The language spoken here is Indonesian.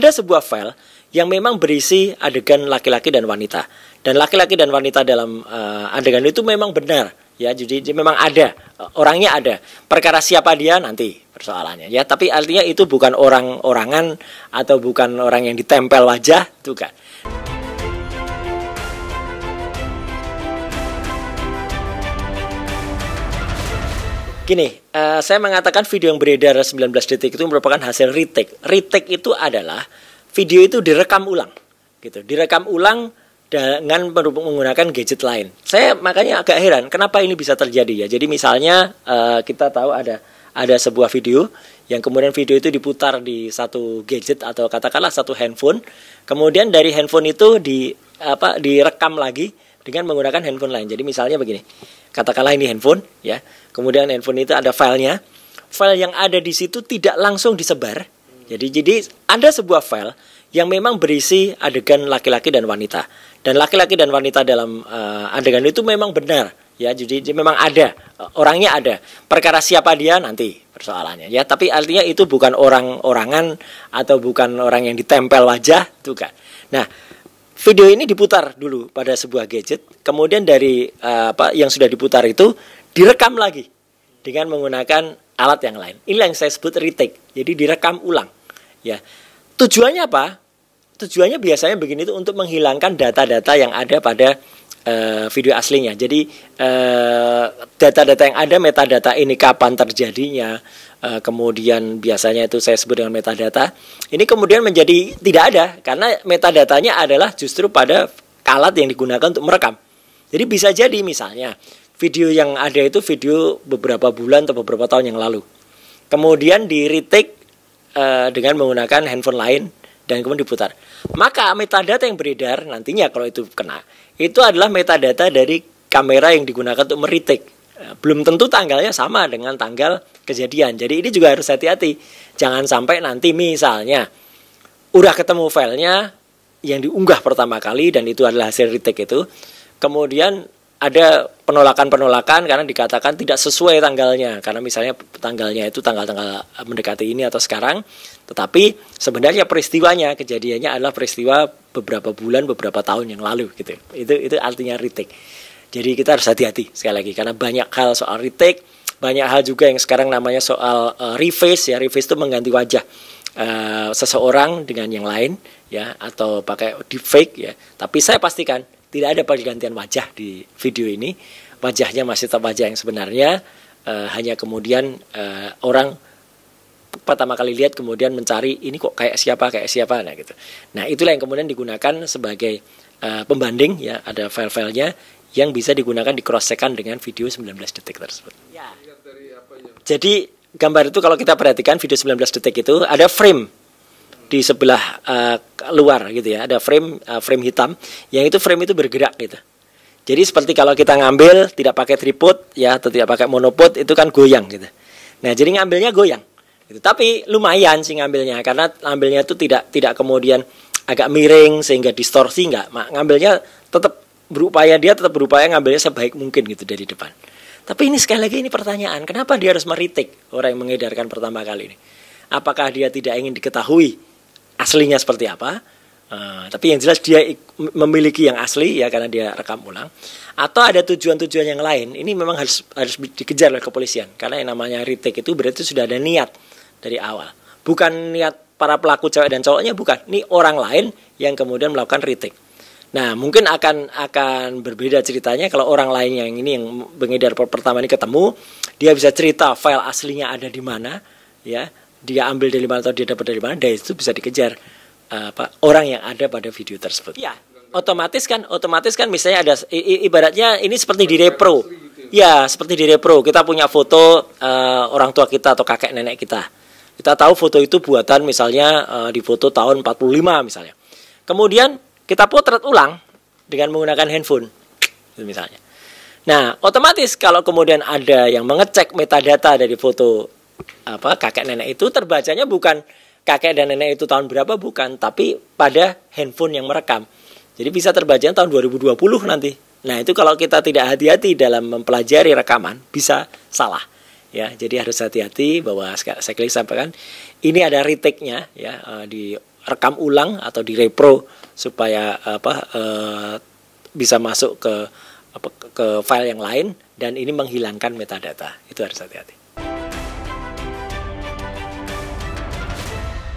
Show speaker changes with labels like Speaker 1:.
Speaker 1: Ada sebuah file yang memang berisi adegan laki-laki dan wanita. Dan laki-laki dan wanita dalam uh, adegan itu memang benar ya jadi memang ada eh, orangnya ada perkara siapa dia nanti persoalannya ya tapi artinya itu bukan orang-orangan atau bukan orang yang ditempel wajah kan Gini, uh, saya mengatakan video yang beredar 19 detik itu merupakan hasil retake. Retake itu adalah video itu direkam ulang, gitu. Direkam ulang dengan menggunakan gadget lain. Saya makanya agak heran kenapa ini bisa terjadi ya. Jadi misalnya uh, kita tahu ada ada sebuah video yang kemudian video itu diputar di satu gadget atau katakanlah satu handphone. Kemudian dari handphone itu di apa direkam lagi dengan menggunakan handphone lain. Jadi misalnya begini katakanlah ini handphone ya kemudian handphone itu ada filenya file yang ada di situ tidak langsung disebar jadi jadi ada sebuah file yang memang berisi adegan laki-laki dan wanita dan laki-laki dan wanita dalam uh, adegan itu memang benar ya jadi, jadi memang ada eh, orangnya ada perkara siapa dia nanti persoalannya ya tapi artinya itu bukan orang-orangan atau bukan orang yang ditempel wajah tuh kan nah video ini diputar dulu pada sebuah gadget, kemudian dari uh, apa yang sudah diputar itu direkam lagi dengan menggunakan alat yang lain. Ini yang saya sebut retake. Jadi direkam ulang. Ya. Tujuannya apa? Tujuannya biasanya begini itu untuk menghilangkan data-data yang ada pada Eh, video aslinya. Jadi eh, data-data yang ada, metadata ini kapan terjadinya, eh, kemudian biasanya itu saya sebut dengan metadata. Ini kemudian menjadi tidak ada karena metadatanya adalah justru pada alat yang digunakan untuk merekam. Jadi bisa jadi misalnya video yang ada itu video beberapa bulan atau beberapa tahun yang lalu. Kemudian di retake dengan menggunakan handphone lain dan kemudian diputar. Maka metadata yang beredar nantinya kalau itu kena, itu adalah metadata dari kamera yang digunakan untuk meritik. Eh, belum tentu tanggalnya sama dengan tanggal kejadian. Jadi ini juga harus hati-hati. Jangan sampai nanti misalnya udah ketemu filenya yang diunggah pertama kali dan itu adalah hasil retake itu. Kemudian ada penolakan-penolakan karena dikatakan tidak sesuai tanggalnya karena misalnya tanggalnya itu tanggal-tanggal mendekati ini atau sekarang tetapi sebenarnya peristiwanya kejadiannya adalah peristiwa beberapa bulan beberapa tahun yang lalu gitu itu itu artinya retake jadi kita harus hati-hati sekali lagi karena banyak hal soal retake banyak hal juga yang sekarang namanya soal uh, eh, reface ya reface itu mengganti wajah uh, seseorang dengan yang lain ya atau pakai deepfake ya tapi saya pastikan tidak ada pergantian wajah di video ini wajahnya masih tetap wajah yang sebenarnya uh, hanya kemudian uh, orang pertama kali lihat kemudian mencari ini kok kayak siapa kayak siapa nah gitu nah itulah yang kemudian digunakan sebagai uh, pembanding ya ada file-filenya yang bisa digunakan di cross check dengan video 19 detik tersebut. Ya. Jadi gambar itu kalau kita perhatikan video 19 detik itu ada frame di sebelah uh, luar gitu ya ada frame uh, frame hitam yang itu frame itu bergerak gitu jadi seperti kalau kita ngambil tidak pakai tripod ya atau tidak pakai monopod itu kan goyang gitu nah jadi ngambilnya goyang gitu. tapi lumayan sih ngambilnya karena ngambilnya itu tidak tidak kemudian agak miring sehingga distorsi nggak ngambilnya tetap berupaya dia tetap berupaya ngambilnya sebaik mungkin gitu dari depan tapi ini sekali lagi ini pertanyaan kenapa dia harus meritik orang yang mengedarkan pertama kali ini apakah dia tidak ingin diketahui aslinya seperti apa. Uh, tapi yang jelas dia memiliki yang asli ya karena dia rekam ulang atau ada tujuan-tujuan yang lain ini memang harus harus dikejar oleh kepolisian karena yang namanya retake itu berarti sudah ada niat dari awal bukan niat para pelaku cewek dan cowoknya bukan ini orang lain yang kemudian melakukan retake nah mungkin akan akan berbeda ceritanya kalau orang lain yang ini yang pengedar pertama ini ketemu dia bisa cerita file aslinya ada di mana ya dia ambil dari mana atau dia dapat dari mana dari itu bisa dikejar uh, eh, apa orang yang ada pada video tersebut ya otomatis kan otomatis kan misalnya ada ibaratnya ini seperti di repro gitu ya iya, seperti di repro kita punya foto uh, orang tua kita atau kakek nenek kita kita tahu foto itu buatan misalnya uh, di foto tahun 45 misalnya kemudian kita potret ulang dengan menggunakan handphone misalnya nah otomatis kalau kemudian ada yang mengecek metadata dari foto apa kakek nenek itu terbacanya bukan kakek dan nenek itu tahun berapa bukan, tapi pada handphone yang merekam. Jadi bisa terbaca tahun 2020 nanti. Nah, itu kalau kita tidak hati-hati dalam mempelajari rekaman bisa salah. Ya, jadi harus hati-hati bahwa saya klik sampaikan ini ada retake-nya ya eh, di rekam ulang atau di repro supaya apa eh, bisa masuk ke ke file yang lain dan ini menghilangkan metadata. Itu harus hati-hati.